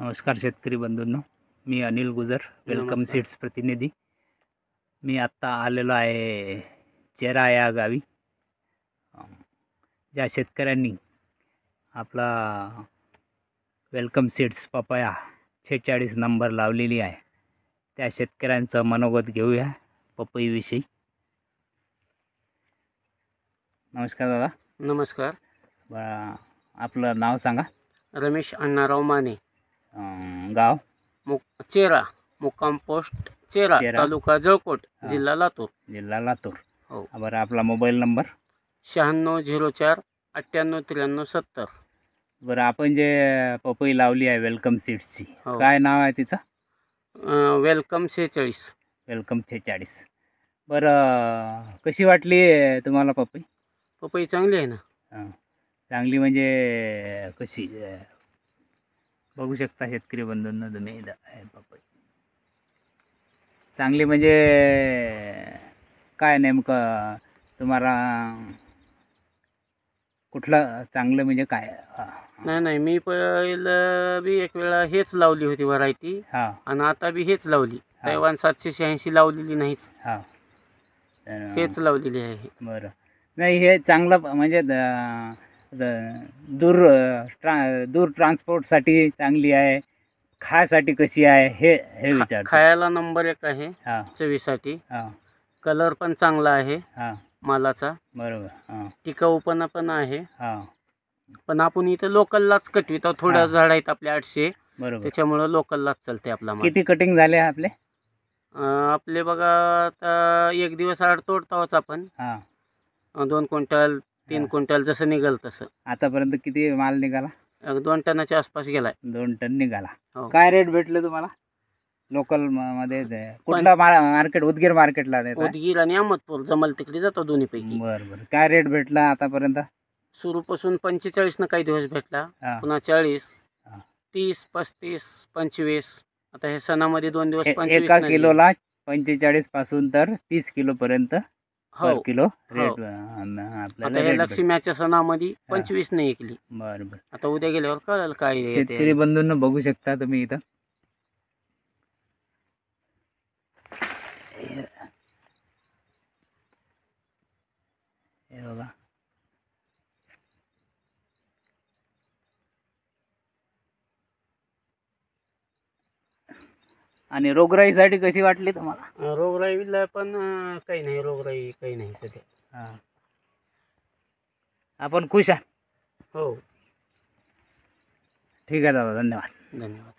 नमस्कार शेतकरी बंधूंनो मी अनिल गुजर वेलकम सीड्स प्रतिनिधी मी आत्ता आलेलो आहे चेरा या गावी ज्या शेतकऱ्यांनी आपला वेलकम सीड्स पपया छेचाळीस नंबर लावलेली आहे त्या शेतकऱ्यांचं मनोगत घेऊया पपईविषयी नमस्कार दादा नमस्कार आपलं नाव सांगा रमेश अण्णाराव माने गाव चेरा मुक्काम पोस्ट चेरा चेरा. तालुका जळकोट जिल्हा लातूर जिल्हा लातूर हो बरं आपला मोबाईल नंबर शहाण्णव झिरो चार अठ्ठ्याण्णव त्र्याण्णव सत्तर बरं आपण जे पपई लावली आहे वेलकम सीड्सची हो. काय नाव आहे तिचं वेलकम सेहेचाळीस वेलकम छेचाळीस बरं कशी वाटली तुम्हाला पपई पपई चांगली आहे ना चांगली म्हणजे कशी बघू शकता शेतकरी बंधूंना तुम्ही पपई चांगली म्हणजे काय नेमकं तुम्हाला कुठलं चांगलं म्हणजे काय नाही नाही मी पहिलं बी एक वेळा हेच लावली होती व्हरायटी आणि आता बी हेच लावली तैवान सातशे शहाऐंशी लावलेली नाहीच हेच लावलेली आहे बरं नाही हे चांगलं म्हणजे दूर ट्रा दूर ट्रान्सपोर्टसाठी चांगली आहे खायसाठी कशी आहे हे हे विचार खायला नंबर एक आहे हा चवीसाठी कलर पण चांगला आहे मालाचा बरोबर टिकाऊ पण पण आहे पण आपण इथे लोकललाच कटवित थोड्या झाड आहेत आपले आठशे बरोबर त्याच्यामुळं लोकललाच चालते आपला किती कटिंग झाले आपले आपले बघा आता एक दिवस आड तोडताच आपण दोन क्विंटल तीन क्विंटल जसं निघाल तसं आतापर्यंत किती माल निघाला दोन टनाच्या आसपास गेलाय दोन टन निघाला हो. काय रेट भेटले तुम्हाला लोकल मध्ये मार्केट उदगीर मार्केटला उदगीर आणि अहमदपूर जमल तिकडे जातो दोन्ही पैकी बरं बरं काय रेट भेटला आतापर्यंत सुरू पासून पंचेचाळीस न काही दिवस भेटला पुन्हा चाळीस तीस पस्तीस पंचवीस आता हे सणामध्ये दोन दिवस एका किलोला पंचेचाळीस पासून तर तीस किलो पर्यंत हो. पर किलो हो. रेट आता हे आपल्याला सणामध्ये पंचवीस नाही एकली बरं बरं आता उद्या गेल्यावर कळेल काय बंधन शेतकरी बंधूंना बघू शकता तुम्ही इथं आणि रोगराईसाठी कशी वाटली तुम्हाला रोगराईला पण काही नाही रोगराई काही नाही सध्या आपण खुश आहे हो ठीक आहे दादा धन्यवाद धन्यवाद